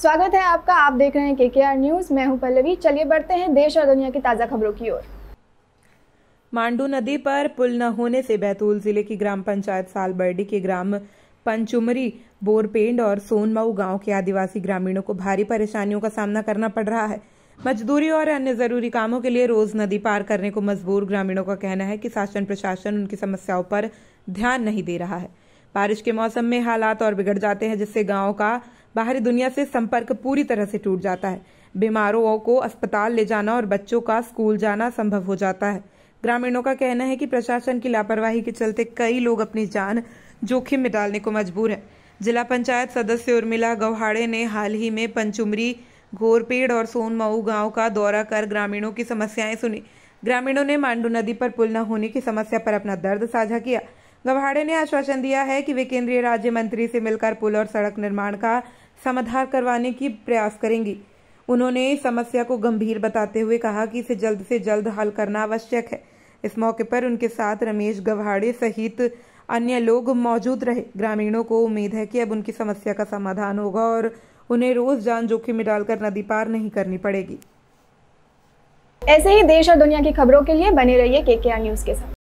स्वागत है आपका आप देख रहे हैं केकेआर न्यूज़ मैं हूं पल्लवी चलिए बढ़ते हैं देश और दुनिया की ताज़ा खबरों की ओर मांडू नदी पर पुल न होने से बैतूल जिले की ग्राम पंचायत सालबर्डी के ग्राम पंचुमरी बोरपेंड और सोनमऊ गांव के आदिवासी ग्रामीणों को भारी परेशानियों का सामना करना पड़ रहा है मजदूरी और अन्य जरूरी कामों के लिए रोज नदी पार करने को मजबूर ग्रामीणों का कहना है कि शासन प्रशासन उनकी समस्याओं पर ध्यान नहीं दे रहा है बारिश के मौसम में हालात और बिगड़ जाते हैं जिससे गाँव का बाहरी दुनिया से संपर्क पूरी तरह से टूट जाता है बीमारों को अस्पताल ले जाना और बच्चों का स्कूल जाना संभव हो जाता है ग्रामीणों का कहना है कि प्रशासन की लापरवाही के चलते कई लोग अपनी जान जोखिम में डालने को मजबूर है जिला पंचायत सदस्य उर्मिला गौहाड़े ने हाल ही में पंचुमरी घोरपेड़ और सोनमऊ गांव का दौरा कर ग्रामीणों की समस्याएं सुनी ग्रामीणों ने मांडू नदी पर पुल न होने की समस्या पर अपना दर्द साझा किया गवाहाड़े ने आश्वासन दिया है कि वे केंद्रीय राज्य मंत्री से मिलकर पुल और सड़क निर्माण का समाधान करवाने की प्रयास करेंगी उन्होंने इस समस्या को गंभीर बताते हुए कहा कि इसे जल्द से जल्द हल करना आवश्यक है इस मौके पर उनके साथ रमेश गवाड़े सहित अन्य लोग मौजूद रहे ग्रामीणों को उम्मीद है कि अब उनकी समस्या का समाधान होगा और उन्हें रोज जान जोखिम में डालकर नदी पार नहीं करनी पड़ेगी ऐसे ही देश और दुनिया की खबरों के लिए बने रहिए के न्यूज के साथ